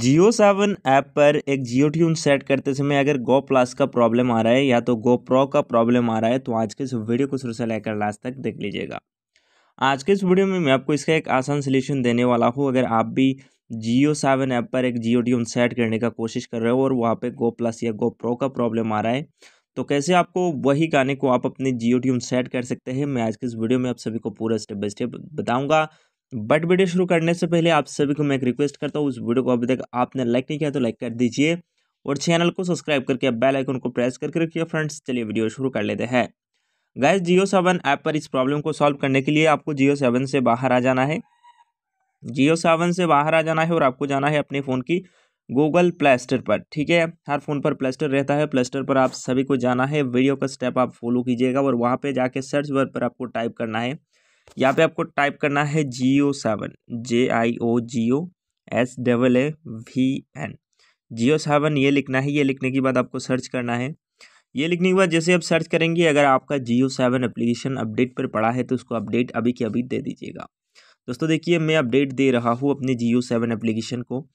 जियो seven app पर एक जियो tune set करते समय अगर गो प्लस का प्रॉब्लम आ रहा है या तो गो प्रो का प्रॉब्लम आ रहा है तो आज के इस वीडियो को शुरू से लेकर लास्ट तक देख लीजिएगा आज के इस वीडियो में मैं आपको इसका एक आसान सलूशन देने वाला हूँ अगर आप भी जियो सेवन ऐप पर एक जियो ट्यून सेट करने का कोशिश कर रहे हो और वहाँ पर गो प्लस या गो प्रो का प्रॉब्लम आ रहा है तो कैसे आपको वही गाने को आप अपने जियो ट्यून सेट कर सकते हैं मैं आज के इस वीडियो में आप सभी को पूरा स्टेप बाय स्टेप बताऊँगा बट वीडियो शुरू करने से पहले आप सभी को मैं एक रिक्वेस्ट करता हूँ उस वीडियो को अभी तक आपने लाइक नहीं किया तो लाइक कर दीजिए और चैनल को सब्सक्राइब करके बेल आइकन को प्रेस करके रखिए फ्रेंड्स चलिए वीडियो शुरू कर लेते हैं गैस जियो सेवन ऐप पर इस प्रॉब्लम को सॉल्व करने के लिए आपको जियो सेवन से बाहर आ जाना है जियो सेवन से बाहर आ जाना है और आपको जाना है अपने फ़ोन की गूगल प्ले स्टोर पर ठीक है हर फोन पर प्ले स्टोर रहता है प्ले स्टोर पर आप सभी को जाना है वीडियो का स्टेप आप फॉलो कीजिएगा और वहाँ पर जाके सर्च वर्ड पर आपको टाइप करना है यहाँ पे आपको टाइप करना है G O seven J I O G O S double A V N Jio seven ये लिखना है ये लिखने के बाद आपको सर्च करना है ये लिखने के बाद जैसे आप सर्च करेंगे अगर आपका जियो सेवन अप्लीकेशन अपडेट पर पड़ा है तो उसको अपडेट अभी के अभी दे दीजिएगा दोस्तों देखिए मैं अपडेट दे रहा हूँ अपने जियो सेवन एप्लीकेशन को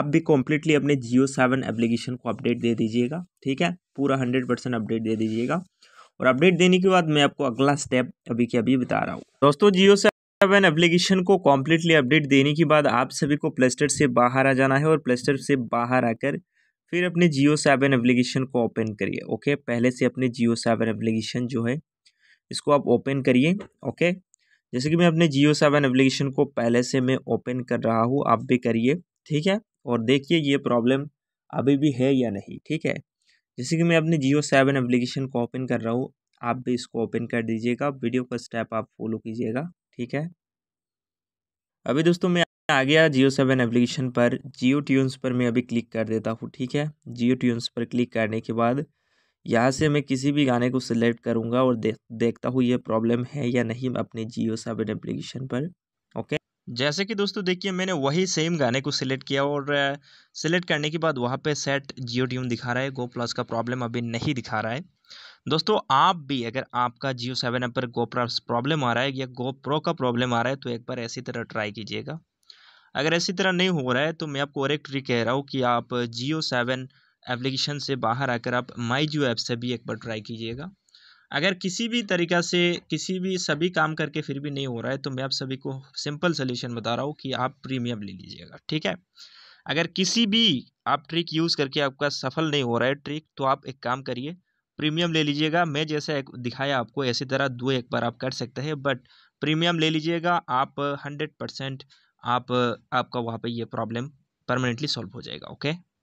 आप भी कम्प्लीटली अपने जियो सेवन एप्लीकेशन को अपडेट दे दीजिएगा ठीक है पूरा हंड्रेड परसेंट अपडेट दे दीजिएगा और अपडेट देने के बाद मैं आपको अगला स्टेप अभी के अभी बता रहा हूँ दोस्तों जियो से सेवन एप्लीकेशन को कम्प्लीटली अपडेट देने के बाद आप सभी को प्ले स्टोर से बाहर आ जाना है और प्ले स्टोर से बाहर आकर फिर अपने जियो सेवन एप्लीकेशन को ओपन करिए ओके पहले से अपने जियो सेवन एप्लीकेशन जो है इसको आप ओपन करिए ओके जैसे कि मैं अपने जियो सेवन एप्लीकेशन को पहले से मैं ओपन कर रहा हूँ आप भी करिए ठीक है और देखिए ये प्रॉब्लम अभी भी है या नहीं ठीक है जैसे कि मैं अपने जियो सेवन एप्लीकेशन को ओपन कर रहा हूँ आप भी इसको ओपन कर दीजिएगा वीडियो का स्टेप आप फॉलो कीजिएगा ठीक है अभी दोस्तों मैं आ गया जियो सेवन एप्लीकेशन पर जियो ट्यून्स पर मैं अभी क्लिक कर देता हूँ ठीक है जियो ट्यून्स पर क्लिक करने के बाद यहाँ से मैं किसी भी गाने को सिलेक्ट करूँगा और दे, देखता हूँ ये प्रॉब्लम है या नहीं अपने जियो सेवन एप्लीकेशन पर ओके जैसे कि दोस्तों देखिए मैंने वही सेम गाने को सिलेक्ट किया और सिलेक्ट करने के बाद वहाँ पे सेट जियो ट्यून दिखा रहा है गो प्लस का प्रॉब्लम अभी नहीं दिखा रहा है दोस्तों आप भी अगर आपका जियो सेवन ऐप पर गो प्लस प्रॉब्लम आ रहा है या गो प्रो का प्रॉब्लम आ रहा है तो एक बार ऐसी तरह ट्राई कीजिएगा अगर ऐसी तरह नहीं हो रहा है तो मैं आपको और एक ट्रिक कह रहा हूँ कि आप जियो सेवन एप्लीकेशन से बाहर आकर आप माई जियो ऐप से भी एक बार ट्राई कीजिएगा अगर किसी भी तरीक़ा से किसी भी सभी काम करके फिर भी नहीं हो रहा है तो मैं आप सभी को सिंपल सोल्यूशन बता रहा हूँ कि आप प्रीमियम ले लीजिएगा ठीक है अगर किसी भी आप ट्रिक यूज़ करके आपका सफल नहीं हो रहा है ट्रिक तो आप एक काम करिए प्रीमियम ले लीजिएगा मैं जैसे एक दिखाया आपको ऐसी तरह दो एक बार आप कर सकते हैं बट प्रीमियम ले लीजिएगा आप हंड्रेड परसेंट आप आपका वहाँ पे ये प्रॉब्लम परमानेंटली सॉल्व हो जाएगा ओके